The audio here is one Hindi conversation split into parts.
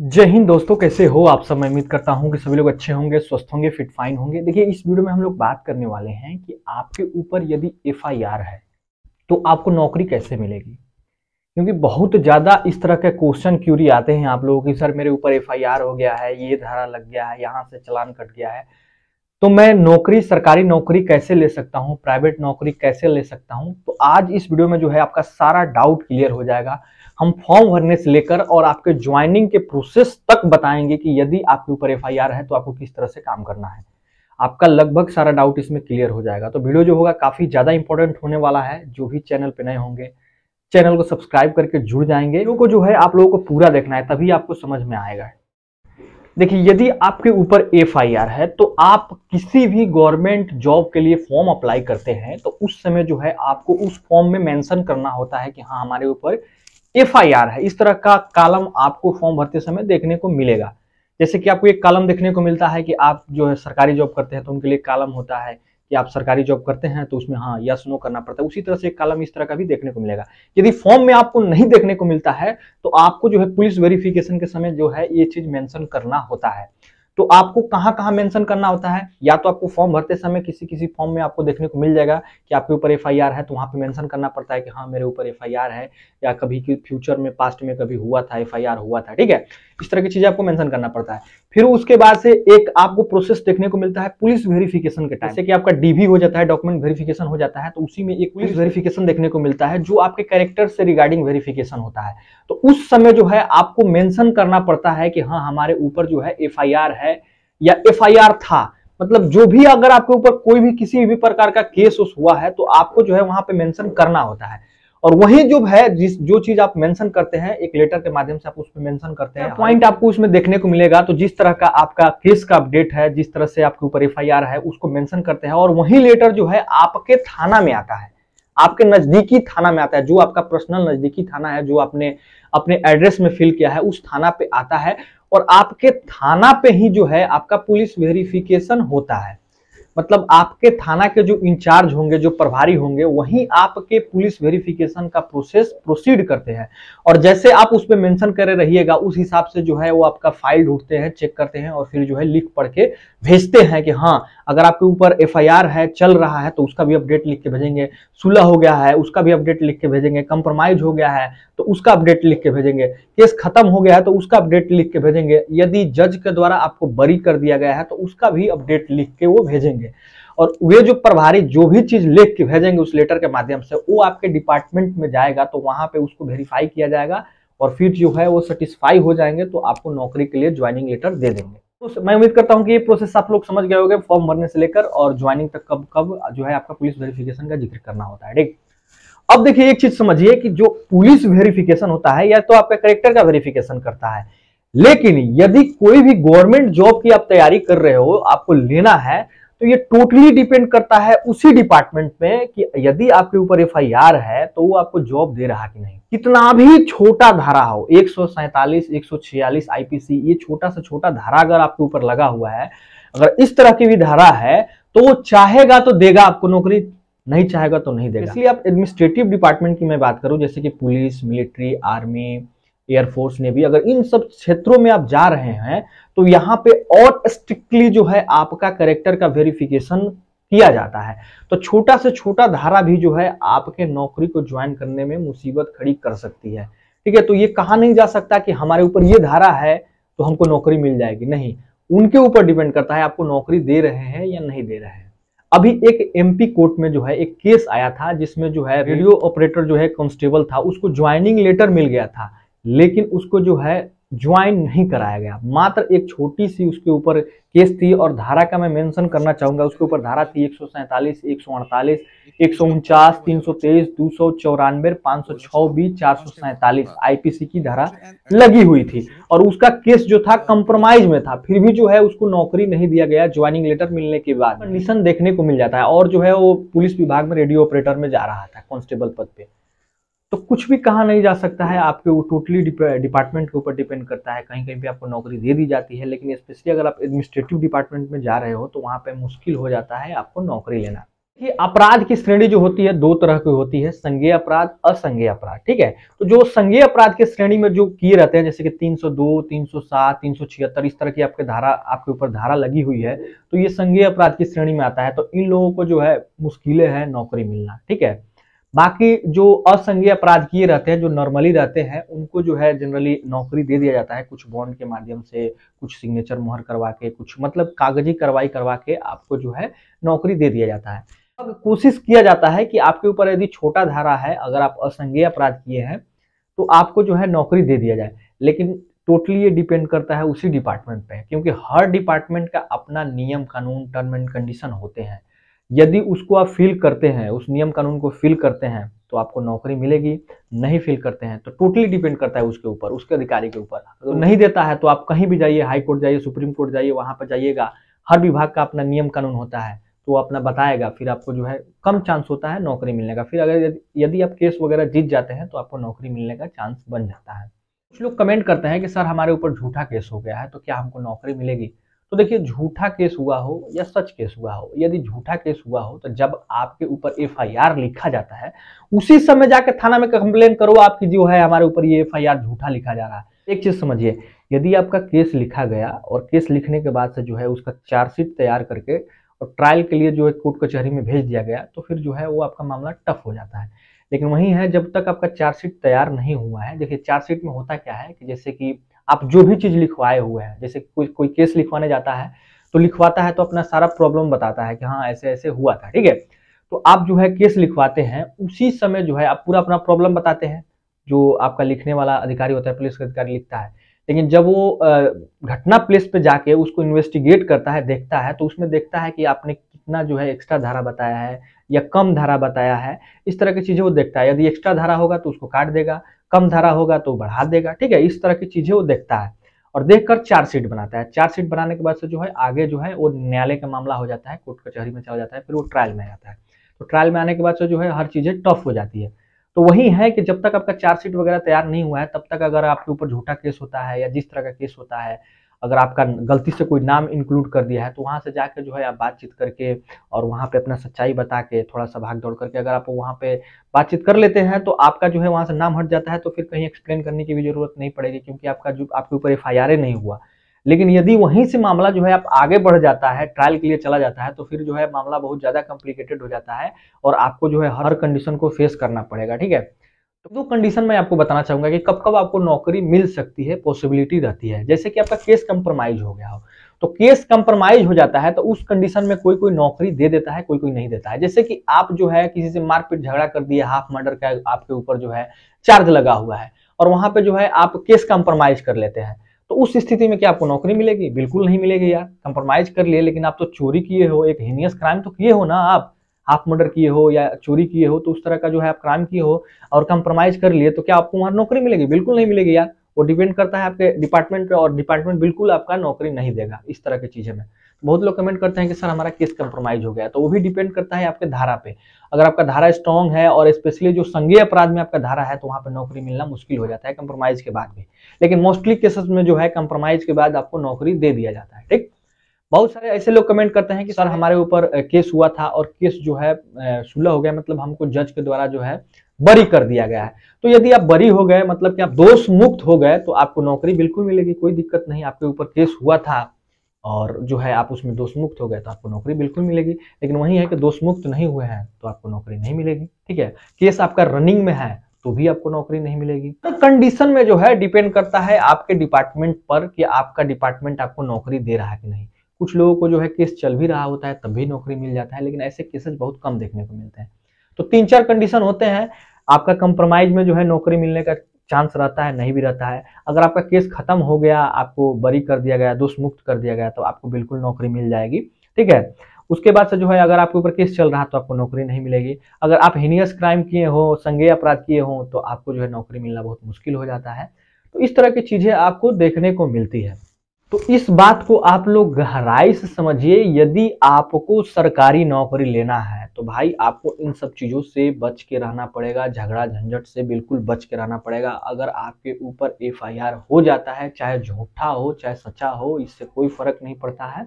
जय हिंद दोस्तों कैसे हो आप सब मैं उम्मीद करता हूं कि सभी लोग अच्छे होंगे स्वस्थ होंगे फिट फाइन होंगे देखिए इस वीडियो में हम लोग बात करने वाले हैं कि आपके ऊपर यदि एफआईआर है तो आपको नौकरी कैसे मिलेगी क्योंकि बहुत ज़्यादा इस तरह के क्वेश्चन क्यूरी आते हैं आप लोगों की सर मेरे ऊपर एफ हो गया है ये धारा लग गया है यहाँ से चलान कट गया है तो मैं नौकरी सरकारी नौकरी कैसे ले सकता हूँ प्राइवेट नौकरी कैसे ले सकता हूँ तो आज इस वीडियो में जो है आपका सारा डाउट क्लियर हो जाएगा हम फॉर्म भरने से लेकर और आपके ज्वाइनिंग के प्रोसेस तक बताएंगे कि यदि आपके ऊपर एफ है तो आपको किस तरह से काम करना है आपका लगभग सारा डाउट इसमें क्लियर हो जाएगा तो वीडियो जो होगा काफ़ी ज़्यादा इंपॉर्टेंट होने वाला है जो भी चैनल पे नए होंगे चैनल को सब्सक्राइब करके जुड़ जाएंगे वीडियो को जो है आप लोगों को पूरा देखना है तभी आपको समझ में आएगा देखिए यदि आपके ऊपर एफ है तो आप किसी भी गवर्नमेंट जॉब के लिए फॉर्म अप्लाई करते हैं तो उस समय जो है आपको उस फॉर्म में मैंशन करना होता है कि हाँ हमारे ऊपर एफआईआर है इस तरह का कालम आपको फॉर्म भरते समय देखने को मिलेगा जैसे कि आपको एक कालम देखने को मिलता है कि आप जो है सरकारी जॉब करते हैं तो उनके लिए कालम होता है कि आप सरकारी जॉब करते हैं तो उसमें हाँ यस नो करना पड़ता है उसी तरह से एक कालम इस तरह का भी देखने को मिलेगा यदि फॉर्म में आपको नहीं देखने को मिलता है तो आपको जो है पुलिस वेरिफिकेशन के समय जो है ये चीज मेंशन करना होता है तो आपको कहाँ कहाँ मेंशन करना होता है या तो आपको फॉर्म भरते समय किसी किसी फॉर्म में आपको देखने को मिल जाएगा कि आपके ऊपर एफ है तो वहां पे मेंशन करना पड़ता है कि हाँ मेरे ऊपर एफ है या कभी फ्यूचर में पास्ट में कभी हुआ था एफ हुआ था ठीक है इस तरह की चीज़ें आपको मेंशन करना पड़ता है फिर उसके बाद से एक आपको प्रोसेस देखने को मिलता है पुलिस वेरिफिकेशन के टाइम जैसे कि आपका डीवी हो जाता है डॉक्यूमेंट वेरिफिकेशन हो जाता है तो उसी में एक पुलिस वेरिफिकेशन देखने को मिलता है जो आपके कैरेक्टर से रिगार्डिंग वेरिफिकेशन होता है तो उस समय जो है आपको मेंशन करना पड़ता है कि हाँ हमारे ऊपर जो है एफ है या एफ था मतलब जो भी अगर आपके ऊपर कोई भी किसी भी प्रकार का केस उस हुआ है तो आपको जो है वहां पर मेंशन करना होता है और वही जो है जिस जो चीज आप मेंशन करते हैं एक लेटर के माध्यम से आप उसमें मेंशन करते हैं पॉइंट आपको उसमें देखने को मिलेगा तो जिस तरह का आपका केस का अपडेट है जिस तरह से आपके ऊपर एफ है उसको मेंशन करते हैं और वही लेटर जो है आपके थाना में आता है आपके नजदीकी थाना में आता है जो आपका पर्सनल नजदीकी थाना है जो आपने अपने एड्रेस में फिल किया है उस थाना पे आता है और आपके थाना पे ही जो है आपका पुलिस वेरिफिकेशन होता है मतलब आपके थाना के जो इंचार्ज होंगे जो प्रभारी होंगे वहीं आपके पुलिस वेरिफिकेशन का प्रोसेस प्रोसीड करते हैं और जैसे आप उसमें मेंशन करे रहिएगा उस हिसाब से जो है वो आपका फाइल ढूंढते हैं चेक करते हैं और फिर जो है लिख पढ़ के भेजते हैं कि हाँ अगर आपके ऊपर एफ है चल रहा है तो उसका भी अपडेट लिख के भेजेंगे सुलह हो गया है उसका भी अपडेट लिख के भेजेंगे कंप्रोमाइज हो गया है तो उसका अपडेट लिख के भेजेंगे केस खत्म हो गया है तो उसका अपडेट लिख के भेजेंगे यदि जज के द्वारा आपको बरी कर दिया गया है तो उसका भी अपडेट लिख के वो भेजेंगे और वे जो प्रभारी जो भी चीज लिख के भेजेंगे उस लेटर के माध्यम से वो आपके डिपार्टमेंट में जाएगा तो वहां पे उसको वेरीफाई किया जाएगा और फिर जो है वो सेटिस्फाई हो जाएंगे तो आपको नौकरी के लिए ज्वाइनिंग लेटर दे देंगे तो मैं उम्मीद करता हूं कि ये प्रोसेस आप लोग समझ गए होंगे फॉर्म भरने से लेकर और ज्वाइनिंग तक कब कब जो है आपका पुलिस वेरिफिकेशन का जिक्र करना होता है ठीक अब देखिए एक चीज समझिए कि जो पुलिस वेरिफिकेशन होता है या तो आपका करेक्टर का वेरिफिकेशन करता है लेकिन यदि कोई भी गवर्नमेंट जॉब की आप तैयारी कर रहे हो आपको लेना है तो ये टोटली डिपेंड करता है उसी डिपार्टमेंट में कि यदि आपके ऊपर एफ है तो वो आपको जॉब दे रहा कि नहीं कितना भी छोटा धारा हो एक सौ आईपीसी ये छोटा सा छोटा धारा अगर आपके ऊपर लगा हुआ है अगर इस तरह की भी धारा है तो वो चाहेगा तो देगा आपको नौकरी नहीं चाहेगा तो नहीं देगा इसलिए आप एडमिनिस्ट्रेटिव डिपार्टमेंट की मैं बात करूं जैसे कि पुलिस मिलिट्री आर्मी एयरफोर्स ने भी अगर इन सब क्षेत्रों में आप जा रहे हैं तो यहाँ पे और स्ट्रिक्टली जो है आपका करेक्टर का वेरिफिकेशन किया जाता है तो छोटा से छोटा धारा भी जो है आपके नौकरी को ज्वाइन करने में मुसीबत खड़ी कर सकती है ठीक है तो ये कहा नहीं जा सकता कि हमारे ऊपर ये धारा है तो हमको नौकरी मिल जाएगी नहीं उनके ऊपर डिपेंड करता है आपको नौकरी दे रहे हैं या नहीं दे रहे हैं अभी एक एमपी कोर्ट में जो है एक केस आया था जिसमें जो है रेडियो ऑपरेटर जो है कांस्टेबल था उसको ज्वाइनिंग लेटर मिल गया था लेकिन उसको जो है ज्वाइन नहीं कराया गया मात्र एक छोटी सी उसके ऊपर केस थी और धारा का मैं मेंशन करना चाहूंगा उसके ऊपर धारा थी एक सौ सैंतालीस एक सौ अड़तालीस एक सौ उनचास तीन सौ तेईस दो सौ चौरानवे पांच सौ छब्बीस चार सौ सैंतालीस आईपीसी की धारा लगी हुई थी और उसका केस जो था कंप्रोमाइज में था फिर भी जो है उसको नौकरी नहीं दिया गया ज्वाइनिंग लेटर मिलने के बाद कंडीशन देखने को मिल जाता है और जो है वो पुलिस विभाग में रेडियो ऑपरेटर में जा रहा था कॉन्स्टेबल पद पर तो कुछ भी कहा नहीं जा सकता है आपके वो टोटली डिपार्टमेंट के ऊपर डिपेंड करता है कहीं कहीं पे आपको नौकरी दे दी जाती है लेकिन स्पेशली अगर आप एडमिनिस्ट्रेटिव डिपार्टमेंट में जा रहे हो तो वहाँ पे मुश्किल हो जाता है आपको नौकरी लेना देखिए अपराध की श्रेणी जो होती है दो तरह की होती है संज्ञेय अपराध असंज्ञेय अपराध ठीक है तो जो संज्ञेय अपराध के श्रेणी में जो किए रहते हैं जैसे कि 302, 307, 376 इस तरह की आपके धारा आपके ऊपर धारा लगी हुई है तो ये संज्ञेय अपराध की श्रेणी में आता है तो इन लोगों को जो है मुश्किलें हैं नौकरी मिलना ठीक है बाकी जो असंघीय अपराध किए रहते हैं जो नॉर्मली रहते हैं उनको जो है जनरली नौकरी दे दिया जाता है कुछ बॉन्ड के माध्यम से कुछ सिग्नेचर मोहर करवा के कुछ मतलब कागजी कार्रवाई करवा के आपको जो है नौकरी दे दिया जाता है अब कोशिश किया जाता है कि आपके ऊपर यदि छोटा धारा है अगर आप असंघीय अपराध किए हैं तो आपको जो है नौकरी दे दिया जाए लेकिन टोटली ये डिपेंड करता है उसी डिपार्टमेंट पे क्योंकि हर डिपार्टमेंट का अपना नियम कानून टर्म एंड कंडीशन होते हैं यदि उसको आप फिल करते हैं उस नियम कानून को फिल करते हैं तो आपको नौकरी मिलेगी नहीं फिल करते हैं तो टोटली डिपेंड करता है उसके ऊपर उसके अधिकारी के ऊपर तो नहीं देता है तो आप कहीं भी जाइए हाई कोर्ट जाइए सुप्रीम कोर्ट जाइए वहां पर जाइएगा हर विभाग का अपना नियम कानून होता है तो वो अपना बताएगा फिर आपको जो है कम चांस होता है नौकरी मिलने का फिर अगर यदि आप केस वगैरह जीत जाते हैं तो आपको नौकरी मिलने का चांस बन जाता है कुछ लोग कमेंट करते हैं कि सर हमारे ऊपर झूठा केस हो गया है तो क्या हमको नौकरी मिलेगी तो देखिए झूठा केस हुआ हो या सच केस हुआ हो यदि झूठा केस हुआ हो तो जब आपके ऊपर एफआईआर लिखा जाता है उसी समय जाके थाना में कंप्लेन करो आपकी जो है हमारे ऊपर ये एफआईआर झूठा लिखा जा रहा है एक चीज समझिए यदि आपका केस लिखा गया और केस लिखने के बाद से जो है उसका चार्जशीट तैयार करके और ट्रायल के लिए जो है कोर्ट कचहरी में भेज दिया गया तो फिर जो है वो आपका मामला टफ हो जाता है लेकिन वही है जब तक आपका चार्जशीट तैयार नहीं हुआ है देखिए चार्जशीट में होता क्या है कि जैसे कि आप जो भी चीज़ लिखवाए हुए हैं जैसे कोई कोई केस लिखवाने जाता है तो लिखवाता है तो अपना सारा प्रॉब्लम बताता है कि हाँ ऐसे ऐसे हुआ था ठीक है तो आप जो है केस लिखवाते हैं उसी समय जो है आप पूरा अपना प्रॉब्लम बताते हैं जो आपका लिखने वाला अधिकारी होता है पुलिस अधिकारी लिखता है लेकिन जब वो घटना प्लेस पे जाके उसको इन्वेस्टिगेट करता है देखता है तो उसमें देखता है कि आपने कितना जो है एक्स्ट्रा धारा बताया है या कम धारा बताया है इस तरह की चीज़ें वो देखता है यदि एक्स्ट्रा धारा होगा तो उसको काट देगा कम धारा होगा तो बढ़ा देगा ठीक है इस तरह की चीजें वो देखता है और देखकर चार्जशीट बनाता है चार्जशीट बनाने के बाद से जो है आगे जो है वो न्यायालय का मामला हो जाता है कोर्ट कचहरी में चला जाता है फिर वो ट्रायल में आता है तो ट्रायल में आने के बाद से जो है हर चीज़ें टफ हो जाती है तो वही है कि जब तक आपका चार्जशीट वगैरह तैयार नहीं हुआ है तब तक अगर आपके ऊपर झूठा केस होता है या जिस तरह का केस होता है अगर आपका गलती से कोई नाम इंक्लूड कर दिया है तो वहाँ से जाकर जो है आप बातचीत करके और वहाँ पे अपना सच्चाई बता के थोड़ा सा भाग दौड़ करके अगर आप वहाँ पे बातचीत कर लेते हैं तो आपका जो है वहाँ से नाम हट जाता है तो फिर कहीं एक्सप्लेन करने की भी जरूरत नहीं पड़ेगी क्योंकि आपका जो आपके ऊपर एफ नहीं हुआ लेकिन यदि वहीं से मामला जो है आप आगे बढ़ जाता है ट्रायल के लिए चला जाता है तो फिर जो है मामला बहुत ज़्यादा कॉम्प्लिकेटेड हो जाता है और आपको जो है हर कंडीशन को फेस करना पड़ेगा ठीक है दो तो कंडीशन मैं आपको बताना चाहूंगा कि कब कब आपको नौकरी मिल सकती है पॉसिबिलिटी रहती है जैसे कि आपका केस कंप्रोमाइज हो गया हो तो केस कंप्रोमाइज हो जाता है तो उस कंडीशन में कोई कोई नौकरी दे देता है कोई कोई नहीं देता है जैसे कि आप जो है किसी से मारपीट झगड़ा कर दिया हाफ मर्डर का आपके ऊपर जो है चार्ज लगा हुआ है और वहां पे जो है आप केस कंप्रोमाइज कर लेते हैं तो उस स्थिति में क्या आपको नौकरी मिलेगी बिल्कुल नहीं मिलेगी यार कंप्रोमाइज कर लिए लेकिन आप तो चोरी किए हो एक हीनियस क्राइम तो किए हो ना आप हाफ मर्डर किए हो या चोरी किए हो तो उस तरह का जो है आप क्राइम किए हो और कंप्रोमाइज कर लिए तो क्या आपको वहाँ नौकरी मिलेगी बिल्कुल नहीं मिलेगी यार वो डिपेंड करता है आपके डिपार्टमेंट पे और डिपार्टमेंट बिल्कुल आपका नौकरी नहीं देगा इस तरह की चीज़ें में बहुत लोग कमेंट करते हैं कि सर हमारा केस कंप्रोमाइज हो गया तो वो भी डिपेंड करता है आपके धारा पे अगर आपका धारा स्ट्रांग है और स्पेशली जो संघीय अपराध में आपका धारा है तो वहाँ पर नौकरी मिलना मुश्किल हो जाता है कंप्रोमाइज के बाद भी लेकिन मोस्टली केसेस में जो है कंप्रोमाइज के बाद आपको नौकरी दे दिया जाता है ठीक बहुत सारे ऐसे लोग कमेंट करते हैं कि सर हमारे ऊपर केस हुआ था और केस जो है सुलह हो गया मतलब हमको जज के द्वारा जो है बरी कर दिया गया है तो यदि आप बरी हो गए मतलब कि आप दोष मुक्त हो गए तो आपको नौकरी बिल्कुल मिलेगी कोई दिक्कत नहीं आपके ऊपर केस हुआ था और जो है आप उसमें दोष मुक्त हो गए तो आपको नौकरी बिल्कुल मिलेगी लेकिन वही है कि दोष मुक्त नहीं हुए हैं तो आपको नौकरी नहीं मिलेगी ठीक है केस आपका रनिंग में है तो भी आपको नौकरी नहीं मिलेगी तो कंडीशन में जो है डिपेंड करता है आपके डिपार्टमेंट पर कि आपका डिपार्टमेंट आपको नौकरी दे रहा है कि नहीं कुछ लोगों को जो है केस चल भी रहा होता है तब भी नौकरी मिल जाता है लेकिन ऐसे केसेस बहुत कम देखने को मिलते हैं तो तीन चार कंडीशन होते हैं आपका कंप्रोमाइज में जो है नौकरी मिलने का चांस रहता है नहीं भी रहता है अगर आपका केस खत्म हो गया आपको बरी कर दिया गया दोष मुक्त कर दिया गया तो आपको बिल्कुल नौकरी मिल जाएगी ठीक है उसके बाद से जो है अगर आपके ऊपर केस चल रहा है तो आपको नौकरी नहीं मिलेगी अगर आप हिनियस क्राइम किए हो संज्ञेय अपराध किए हो तो आपको जो है नौकरी मिलना बहुत मुश्किल हो जाता है तो इस तरह की चीज़ें आपको देखने को मिलती है तो इस बात को आप लोग गहराई से समझिए यदि आपको सरकारी नौकरी लेना है तो भाई आपको इन सब चीज़ों से बच के रहना पड़ेगा झगड़ा झंझट से बिल्कुल बच के रहना पड़ेगा अगर आपके ऊपर एफआईआर हो जाता है चाहे झूठा हो चाहे सच्चा हो इससे कोई फर्क नहीं पड़ता है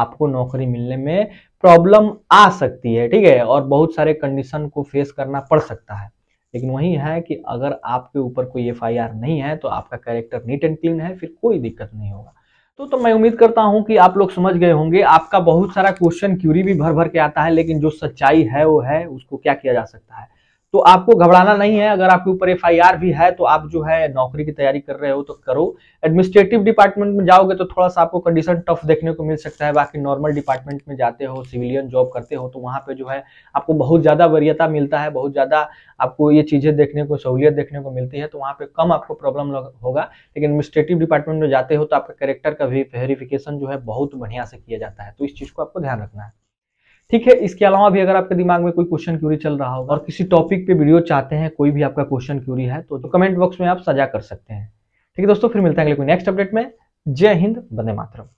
आपको नौकरी मिलने में प्रॉब्लम आ सकती है ठीक है और बहुत सारे कंडीशन को फेस करना पड़ सकता है लेकिन वही है कि अगर आपके ऊपर कोई एफआईआर नहीं है तो आपका कैरेक्टर नीट एंड क्लीन है फिर कोई दिक्कत नहीं होगा तो तो मैं उम्मीद करता हूं कि आप लोग समझ गए होंगे आपका बहुत सारा क्वेश्चन क्यूरी भी भर भर के आता है लेकिन जो सच्चाई है वो है उसको क्या किया जा सकता है तो आपको घबराना नहीं है अगर आपके ऊपर एफ भी है तो आप जो है नौकरी की तैयारी कर रहे हो तो करो एडमिनिस्ट्रेटिव डिपार्टमेंट में जाओगे तो थोड़ा सा आपको कंडीशन टफ देखने को मिल सकता है बाकी नॉर्मल डिपार्टमेंट में जाते हो सिविलियन जॉब करते हो तो वहाँ पे जो है आपको बहुत ज़्यादा वरीयता मिलता है बहुत ज़्यादा आपको ये चीज़ें देखने को सहूलियत देखने को मिलती है तो वहाँ पर कम आपको प्रॉब्लम होगा लेकिन एडमिनिस्ट्रेटिव डिपार्टमेंट में जाते हो तो आपका करेक्टर का भी वेरिफिकेशन जो है बहुत बढ़िया से किया जाता है तो इस चीज़ को आपको ध्यान रखना है ठीक है इसके अलावा भी अगर आपके दिमाग में कोई क्वेश्चन क्यूरी चल रहा हो और किसी टॉपिक पे वीडियो चाहते हैं कोई भी आपका क्वेश्चन क्यूरी है तो, तो कमेंट बॉक्स में आप सजा कर सकते हैं ठीक है दोस्तों फिर मिलते हैं अगले कोई नेक्स्ट अपडेट में जय हिंद बंदे मातरम